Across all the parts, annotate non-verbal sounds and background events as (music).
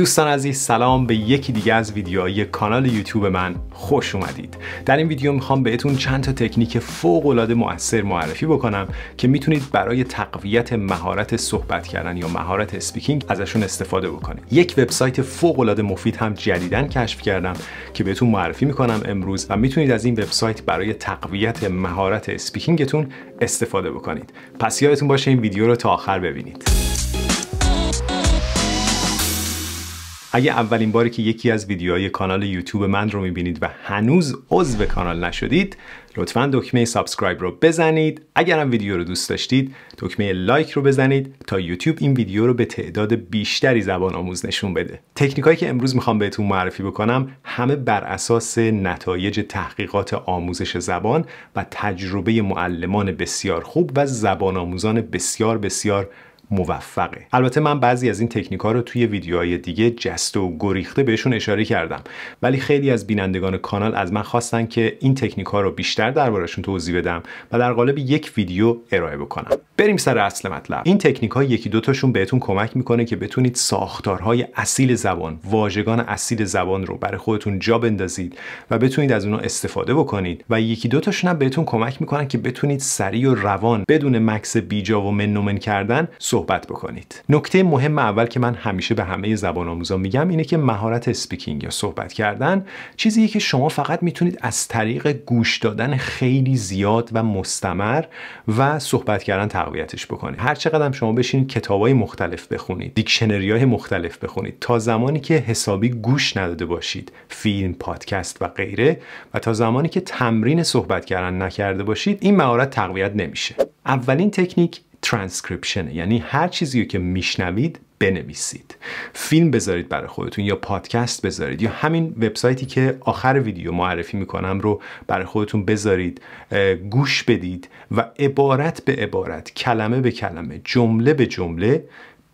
دوستان عزیز سلام به یکی دیگه از ویدیوهای کانال یوتیوب من خوش اومدید در این ویدیو میخوام بهتون چند تا تکنیک فوق العاده موثر معرفی بکنم که میتونید برای تقویت مهارت صحبت کردن یا مهارت اسپیکینگ ازشون استفاده بکنید یک وبسایت فوق العاده مفید هم جدیدا کشف کردم که بهتون معرفی میکنم امروز و میتونید از این وبسایت برای تقویت مهارت اسپیکینگتون استفاده بکنید پس یادتون باشه این ویدیو رو تا آخر ببینید اگه اولین باری که یکی از ویدیوهای کانال یوتیوب من رو میبینید و هنوز عضو کانال نشدید لطفا دکمه سابسکرایب رو بزنید اگرم ویدیو رو دوست داشتید دکمه لایک رو بزنید تا یوتیوب این ویدیو رو به تعداد بیشتری زبان آموز نشون بده تکنیکایی که امروز میخوام بهتون معرفی بکنم همه بر اساس نتایج تحقیقات آموزش زبان و تجربه معلمان بسیار خوب و زبان آموزان بسیار بسیار موفقه البته من بعضی از این تکنیک ها رو توی ویدیوهای دیگه جست و گریخته بهشون اشاره کردم ولی خیلی از بینندگان کانال از من خواستن که این تکنیک ها رو بیشتر دربارشون توضیح بدم و در قالب یک ویدیو ارائه بکنم بریم سر اصل مطلب این تکنیک ها یکی دوتاشون بهتون کمک میکنه که بتونید ساختارهای اصیل زبان واژگان اصیل زبان رو برای خودتون جا بندازید و بتونید از اونا استفاده بکنید و یکی دوتاشون هم بهتون کمک میکنن که بتونید سریع و روان بدون مکس بیجا و منومن کردن صحبت بکنید نکته مهم اول که من همیشه به همه زبان آموزان میگم اینه که مهارت اسپیکینگ یا صحبت کردن چیزیه که شما فقط میتونید از طریق گوش دادن خیلی زیاد و مستمر و صحبت کردن تقویتش بکنید هر چقدر هم شما بشینید کتابای مختلف بخونید دیکشنری مختلف بخونید تا زمانی که حسابی گوش نداده باشید فیلم پادکست و غیره و تا زمانی که تمرین صحبت کردن نکرده باشید این مهارت تقویت نمیشه اولین تکنیک ترانسکریپشن یعنی هر چیزی که میشنوید بنویسید فیلم بذارید برای خودتون یا پادکست بذارید یا همین وبسایتی که آخر ویدیو معرفی میکنم رو برای خودتون بذارید گوش بدید و عبارت به عبارت کلمه به کلمه جمله به جمله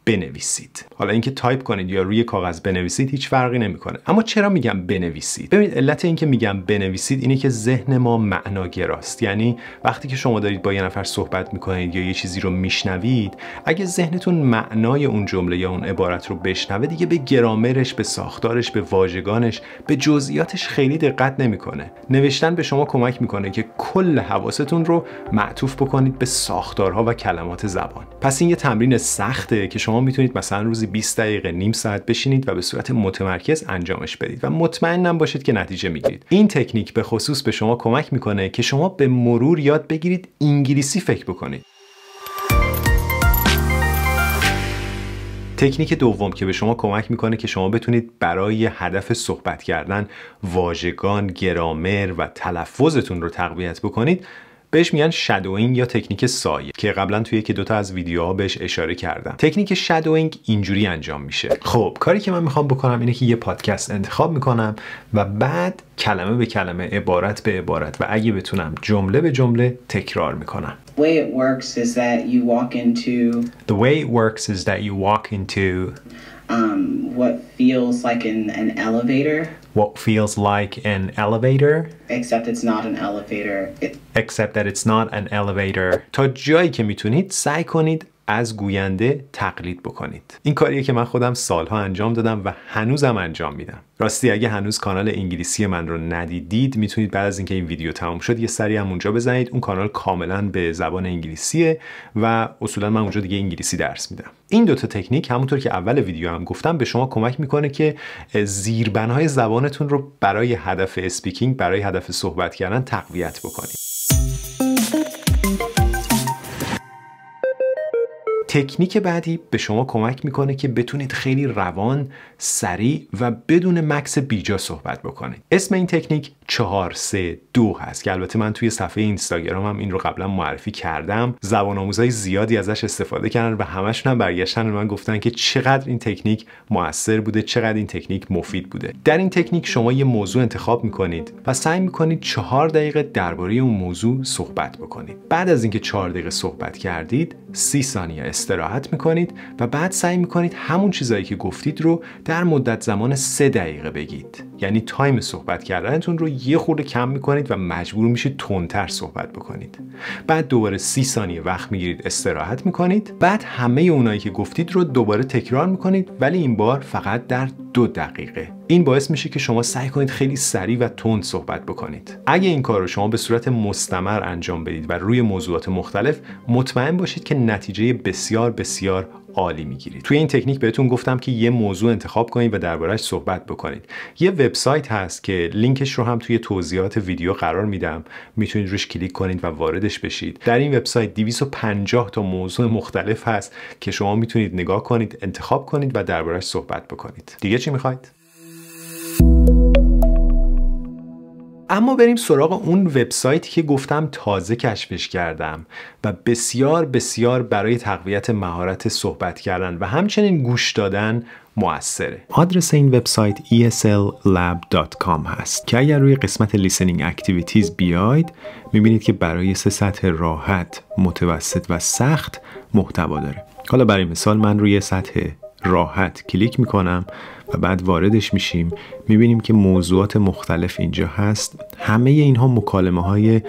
بنویسید حالا اینکه تایپ کنید یا روی کاغذ بنویسید هیچ فرقی نمیکنه اما چرا میگم بنویسید ببینید علت اینکه میگم بنویسید اینه که ذهن ما معناگراست یعنی وقتی که شما دارید با یه نفر صحبت میکنید یا یه چیزی رو میشنوید اگه ذهنتون معنای اون جمله یا اون عبارت رو بشنوه دیگه به گرامرش به ساختارش به واژگانش به جزئیاتش خیلی دقت نمیکنه نوشتن به شما کمک میکنه که کل حواستون رو معطوف بکنید به ساختارها و کلمات زبان پس این یه تمرین سخته که شما میتونید مثلا روزی 20 دقیقه نیم ساعت بشینید و به صورت متمرکز انجامش بدید و مطمئنم باشید که نتیجه میگیرید این تکنیک به خصوص به شما کمک میکنه که شما به مرور یاد بگیرید انگلیسی فکر بکنید تکنیک دوم که به شما کمک میکنه که شما بتونید برای هدف صحبت کردن واژگان، گرامر و تلفظتون رو تقویت بکنید بهش میگن شادوینگ یا تکنیک سایه که قبلا توی یکی دوتا از ویدیوها بهش اشاره کردم تکنیک شادوینگ اینجوری انجام میشه خب کاری که من میخوام بکنم اینه که یه پادکست انتخاب میکنم و بعد کلمه به کلمه عبارت به عبارت و اگه بتونم جمله به جمله تکرار میکنم way it works is that you walk into what feels like an elevator what feels like an elevator. Except it's not an elevator. It... Except that it's not an elevator. تا جایی که میتونید سعی کنید از گوینده تقلید بکنید این کاریه که من خودم سالها انجام دادم و هنوزم انجام میدم راستی اگه هنوز کانال انگلیسی من رو ندیدید میتونید بعد از اینکه این ویدیو تمام شد یه سری هم اونجا بزنید اون کانال کاملا به زبان انگلیسیه و اصولا من اونجا دیگه انگلیسی درس میدم این دوتا تکنیک همونطور که اول ویدیو هم گفتم به شما کمک میکنه که زیربنهای زبانتون رو برای هدف اسپیکینگ برای هدف صحبت کردن تقویت بکنید تکنیک بعدی به شما کمک میکنه که بتونید خیلی روان، سریع و بدون مکس بیجا صحبت بکنید. اسم این تکنیک 4 3 2 هست که البته من توی صفحه اینستاگرامم این رو قبلا معرفی کردم زبان آموزای زیادی ازش استفاده کردن و همشون هم برگشتن من گفتن که چقدر این تکنیک موثر بوده چقدر این تکنیک مفید بوده در این تکنیک شما یه موضوع انتخاب میکنید و سعی میکنید چهار دقیقه درباره اون موضوع صحبت بکنید بعد از اینکه چهار دقیقه صحبت کردید سی ثانیه استراحت میکنید و بعد سعی میکنید همون چیزایی که گفتید رو در مدت زمان سه دقیقه بگید یعنی تایم صحبت کردنتون رو یه خورده کم میکنید و مجبور میشید تندتر صحبت بکنید بعد دوباره سی ثانیه وقت میگیرید استراحت میکنید بعد همه اونایی که گفتید رو دوباره تکرار میکنید ولی این بار فقط در دو دقیقه این باعث میشه که شما سعی کنید خیلی سریع و تند صحبت بکنید اگه این کار رو شما به صورت مستمر انجام بدید و روی موضوعات مختلف مطمئن باشید که نتیجه بسیار بسیار عالی میگیرید توی این تکنیک بهتون گفتم که یه موضوع انتخاب کنید و دربارهش صحبت بکنید یه وبسایت هست که لینکش رو هم توی توضیحات ویدیو قرار میدم میتونید روش کلیک کنید و واردش بشید در این وبسایت 250 تا موضوع مختلف هست که شما میتونید نگاه کنید انتخاب کنید و دربارهش صحبت بکنید دیگه چی میخواید اما بریم سراغ اون وبسایتی که گفتم تازه کشفش کردم و بسیار بسیار برای تقویت مهارت صحبت کردن و همچنین گوش دادن موثره آدرس این وبسایت esllab.com هست که اگر روی قسمت listening activities بیاید میبینید که برای سه سطح راحت متوسط و سخت محتوا داره حالا برای مثال من روی سطح راحت کلیک میکنم و بعد واردش میشیم میبینیم که موضوعات مختلف اینجا هست همه اینها مکالمه های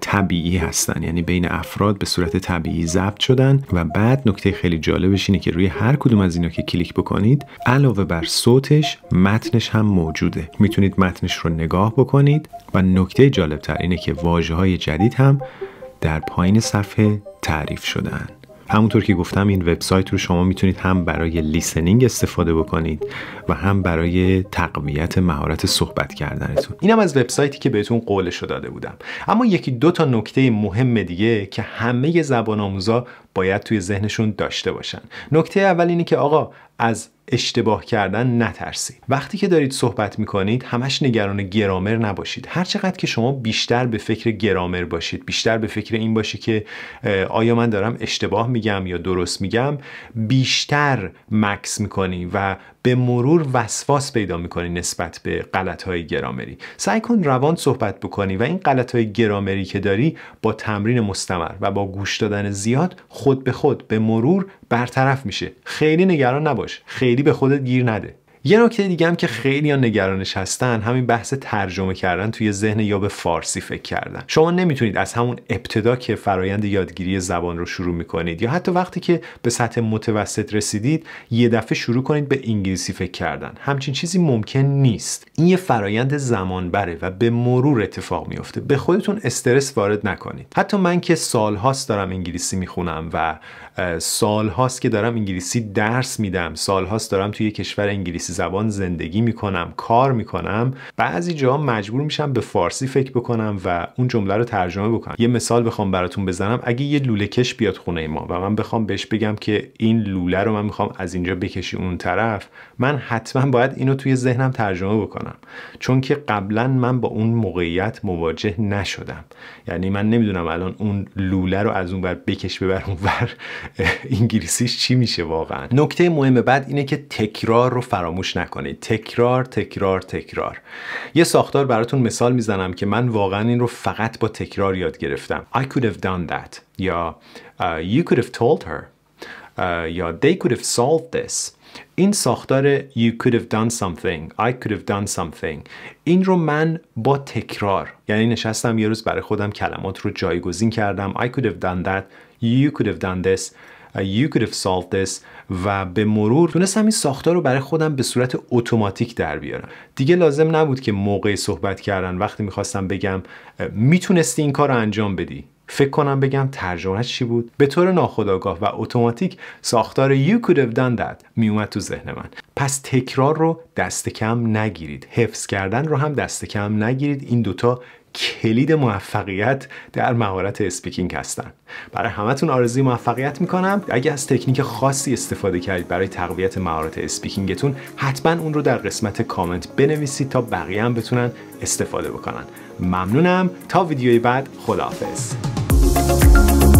طبیعی هستن یعنی بین افراد به صورت طبیعی ضبط شدن و بعد نکته خیلی جالبش اینه که روی هر کدوم از اینا که کلیک بکنید علاوه بر صوتش متنش هم موجوده میتونید متنش رو نگاه بکنید و نکته جالبتر اینه که واژه های جدید هم در پایین صفحه تعریف شدن همونطور که گفتم این وبسایت رو شما میتونید هم برای لیسنینگ استفاده بکنید و هم برای تقویت مهارت صحبت کردنتون اینم از وبسایتی که بهتون قولش داده بودم اما یکی دو تا نکته مهم دیگه که همه زبان آموزا باید توی ذهنشون داشته باشن نکته اول اینه که آقا از اشتباه کردن نترسید وقتی که دارید صحبت میکنید همش نگران گرامر نباشید هر چقدر که شما بیشتر به فکر گرامر باشید بیشتر به فکر این باشی که آیا من دارم اشتباه میگم یا درست میگم بیشتر مکس میکنی و به مرور وسواس پیدا میکنی نسبت به غلط های گرامری سعی کن روان صحبت بکنی و این غلط های گرامری که داری با تمرین مستمر و با گوش دادن زیاد خود به خود به مرور برطرف میشه خیلی نگران نباش خیلی به خودت گیر نده یه نکته دیگه هم که خیلی ها نگرانش هستن همین بحث ترجمه کردن توی ذهن یا به فارسی فکر کردن شما نمیتونید از همون ابتدا که فرایند یادگیری زبان رو شروع میکنید یا حتی وقتی که به سطح متوسط رسیدید یه دفعه شروع کنید به انگلیسی فکر کردن همچین چیزی ممکن نیست این یه فرایند زمان و به مرور اتفاق میفته به خودتون استرس وارد نکنید حتی من که سالهاست دارم انگلیسی میخونم و سال هاست که دارم انگلیسی درس میدم سال هاست دارم توی کشور انگلیسی زبان زندگی میکنم کار میکنم بعضی جا مجبور میشم به فارسی فکر بکنم و اون جمله رو ترجمه بکنم یه مثال بخوام براتون بزنم اگه یه لوله کش بیاد خونه ما و من بخوام بهش بگم که این لوله رو من میخوام از اینجا بکشی اون طرف من حتما باید اینو توی ذهنم ترجمه بکنم چون که قبلا من با اون موقعیت مواجه نشدم یعنی من نمیدونم الان اون لوله رو از اون بر بکش ببر اون (laughs) انگلیسیش چی میشه واقعا نکته مهم بعد اینه که تکرار رو فراموش نکنید تکرار تکرار تکرار یه ساختار براتون مثال میزنم که من واقعا این رو فقط با تکرار یاد گرفتم I could have done that یا uh, You could have told her یا uh, they could have solved this این ساختار you could have done something I could have done something این رو من با تکرار یعنی نشستم یه روز برای خودم کلمات رو جایگزین کردم I could have done that You could have done this uh, You could have solved this و به مرور تونستم این ساختار رو برای خودم به صورت اتوماتیک در بیارم دیگه لازم نبود که موقع صحبت کردن وقتی میخواستم بگم uh, میتونستی این کار رو انجام بدی فکر کنم بگم ترجمهش چی بود به طور ناخودآگاه و اتوماتیک ساختار you could have done that میومد تو ذهن من پس تکرار رو دست کم نگیرید حفظ کردن رو هم دست کم نگیرید این دوتا کلید موفقیت در مهارت اسپیکینگ هستن برای همتون آرزوی موفقیت میکنم اگه از تکنیک خاصی استفاده کردید برای تقویت مهارت اسپیکینگتون حتما اون رو در قسمت کامنت بنویسید تا بقیه هم بتونن استفاده بکنن ممنونم تا ویدیوی بعد خداحافظ Thank you.